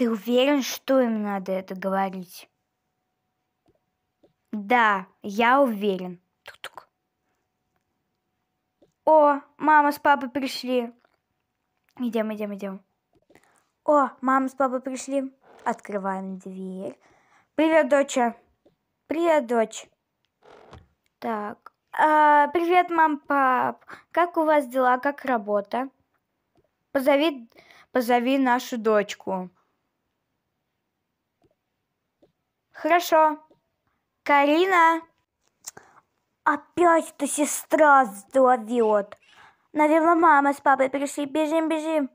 Ты уверен, что им надо это говорить? Да, я уверен. Тук-тук. О, мама с папой пришли. Идем, идем, идем. О, мама с папой пришли. Открываем дверь. Привет, доча. Привет, дочь. Так. А, привет, мам, пап. Как у вас дела? Как работа? Позови, позови нашу дочку. Хорошо. Карина. Опять-то сестра сдавет. Наверное, мама с папой пришли. Бежим, бежим.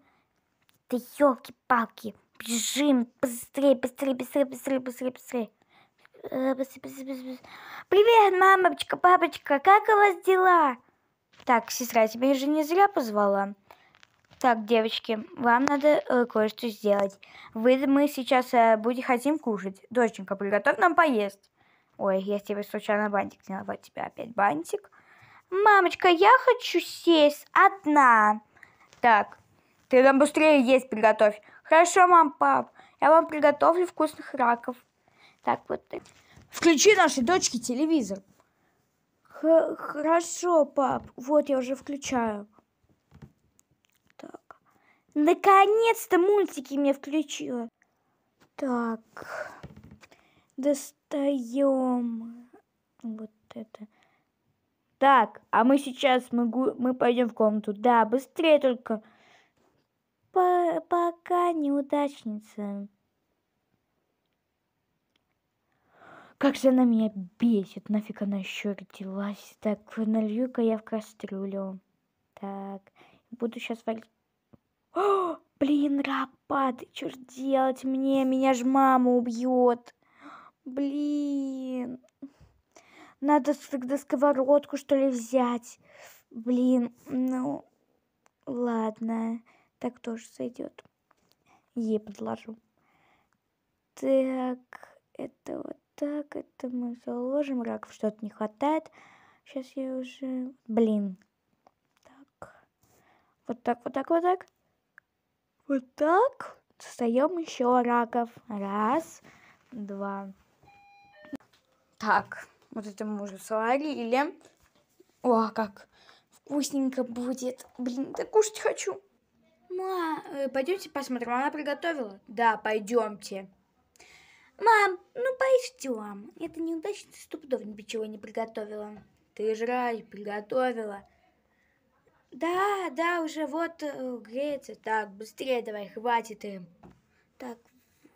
Да елки-палки. Бежим. Быстрее, быстрее, быстрее, быстрее, быстрее, быстрее. Э, быстрее, быстрее, быстрее, Привет, мамочка, папочка, как у вас дела? Так, сестра, тебя же не зря позвала. Так, девочки, вам надо э, кое-что сделать. Вы, мы сейчас э, будем хотим кушать. Доченька, приготовь нам поесть. Ой, я тебе случайно бантик сняла. Вот тебе опять бантик. Мамочка, я хочу сесть одна. Так, ты нам быстрее есть приготовь. Хорошо, мам, пап. Я вам приготовлю вкусных раков. Так вот. Так. Включи нашей дочке телевизор. Х хорошо, пап. Вот я уже включаю. Наконец-то мультики мне включила. Так, достаем вот это. Так, а мы сейчас мы, мы пойдем в комнату. Да, быстрее только. По пока неудачница. Как же она меня бесит. Нафиг она еще родилась. Так, налью-ка я в кастрюлю. Так, буду сейчас варить Блин, рак падает. Что ж делать мне? Меня ж мама убьет. Блин. Надо тогда сковородку, что ли, взять. Блин, ну... Ладно, так тоже сойдет. Ей подложу. Так, это вот так, это мы заложим. Раков что-то не хватает. Сейчас я уже... Блин. Так. Вот так, вот так, вот так. Вот так. Достаем еще раков. Раз, два. Так, вот это мы уже сварили. О, а как вкусненько будет. Блин, так кушать хочу. Ма, э, пойдемте посмотрим, она приготовила? Да, пойдемте. Мам, ну пойдем. Это неудачно, неудачница стопудов ничего не приготовила. Ты жрать приготовила. Да, да, уже вот э, греется. Так, быстрее давай, хватит им. Так,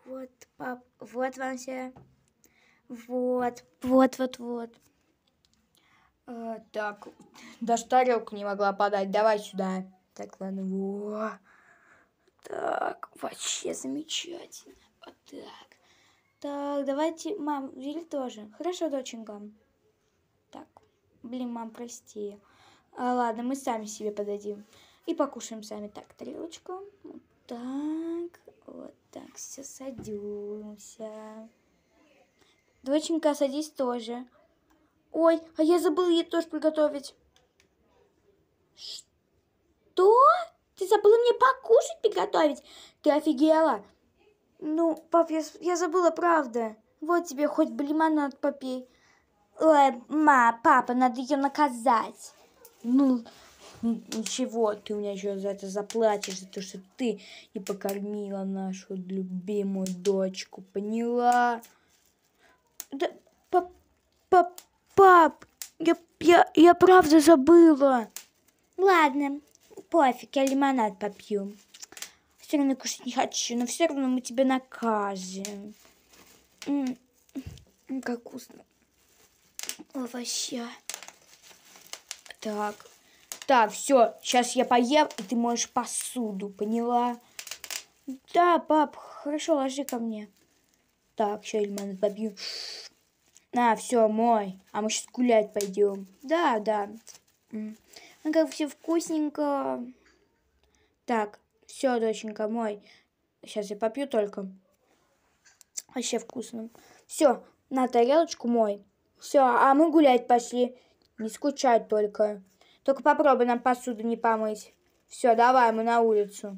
вот, пап, вот вам все. Вот, вот, вот, вот. Э, так, даже тарелку не могла подать. Давай сюда. Так, ладно, во. Так, вообще замечательно. Вот так. Так, давайте, мам, Виль тоже. Хорошо, доченька. Так, блин, мам, прости. А, ладно, мы сами себе подадим. И покушаем сами. Так, тарелочку. Вот так. Вот так. Все, садимся. Доченька, садись тоже. Ой, а я забыла ей тоже приготовить. Что? Ты забыла мне покушать приготовить? Ты офигела? Ну, пап, я, я забыла, правда. Вот тебе хоть бы лимонад попей. Ой, ма, папа, надо ее наказать. Ну, ничего, ты у меня еще за это заплатишь, за то, что ты не покормила нашу любимую дочку, поняла? Да, пап, пап, пап, я, я, я правда забыла. Ладно, пофиг, я лимонад попью. Все равно кушать не хочу, но все равно мы тебя накажем. М -м -м, как вкусно. овощи. Так. Так, все, сейчас я поем, и ты можешь посуду, поняла? Да, пап, хорошо, ложи ко мне. Так, все, Эльман, побью. На, все, мой. А мы сейчас гулять пойдем. Да, да. Ну, как все вкусненько. Так, все, доченька, мой. Сейчас я попью только. Вообще вкусно. Все, на тарелочку мой. Все, а мы гулять пошли. Не скучать только. Только попробуй нам посуду не помыть. Все, давай, мы на улицу.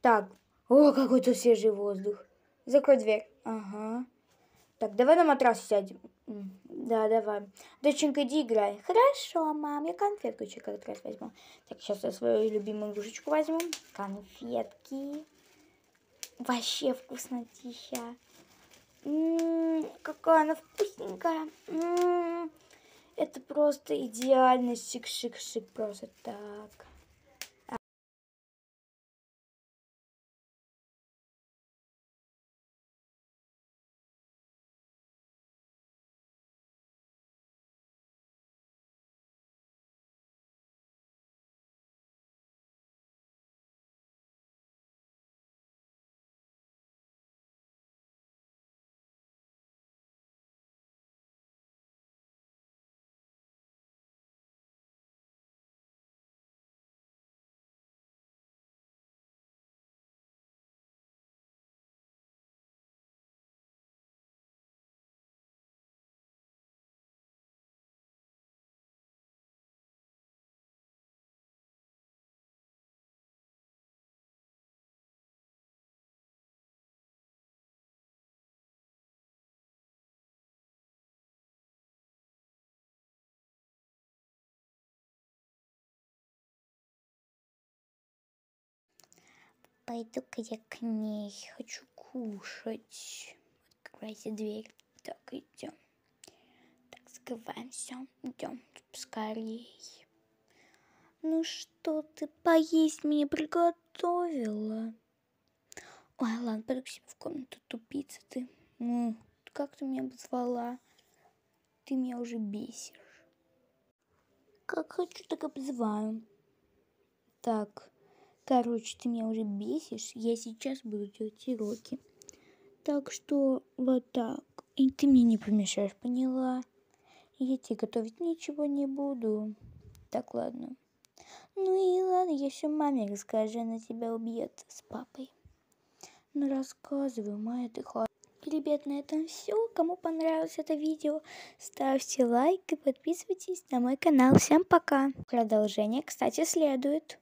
Так. О, какой тут свежий воздух. Закрой дверь. Ага. Так, давай на матрас сядем. Да, давай. Доченька, иди играй. Хорошо, мам, я конфетку как раз возьму. Так, сейчас я свою любимую игрушечку возьму. Конфетки. Вообще вкуснотища какая она вкусненькая. М -м -м. Это просто идеальный шик-шик-шик. Просто так. Пойду-ка я к ней. Хочу кушать. Как раз Открывайте дверь. Так, идем. Так, закрываем все. Идем скорее. Ну что ты поесть мне приготовила? Ой, ладно, пойду к себе в комнату, тупица ты. Ну, как ты меня позвала? Ты меня уже бесишь. Как хочу, так обзываю. Так, Короче, ты меня уже бесишь. Я сейчас буду делать уроки. Так что вот так. И ты мне не помешаешь, поняла? Я тебе готовить ничего не буду. Так, ладно. Ну и ладно, я еще маме расскажу, она тебя убьет с папой. Ну рассказываю, моя ты хватит. Ребят, на этом все. Кому понравилось это видео, ставьте лайк и подписывайтесь на мой канал. Всем пока. Продолжение, кстати, следует.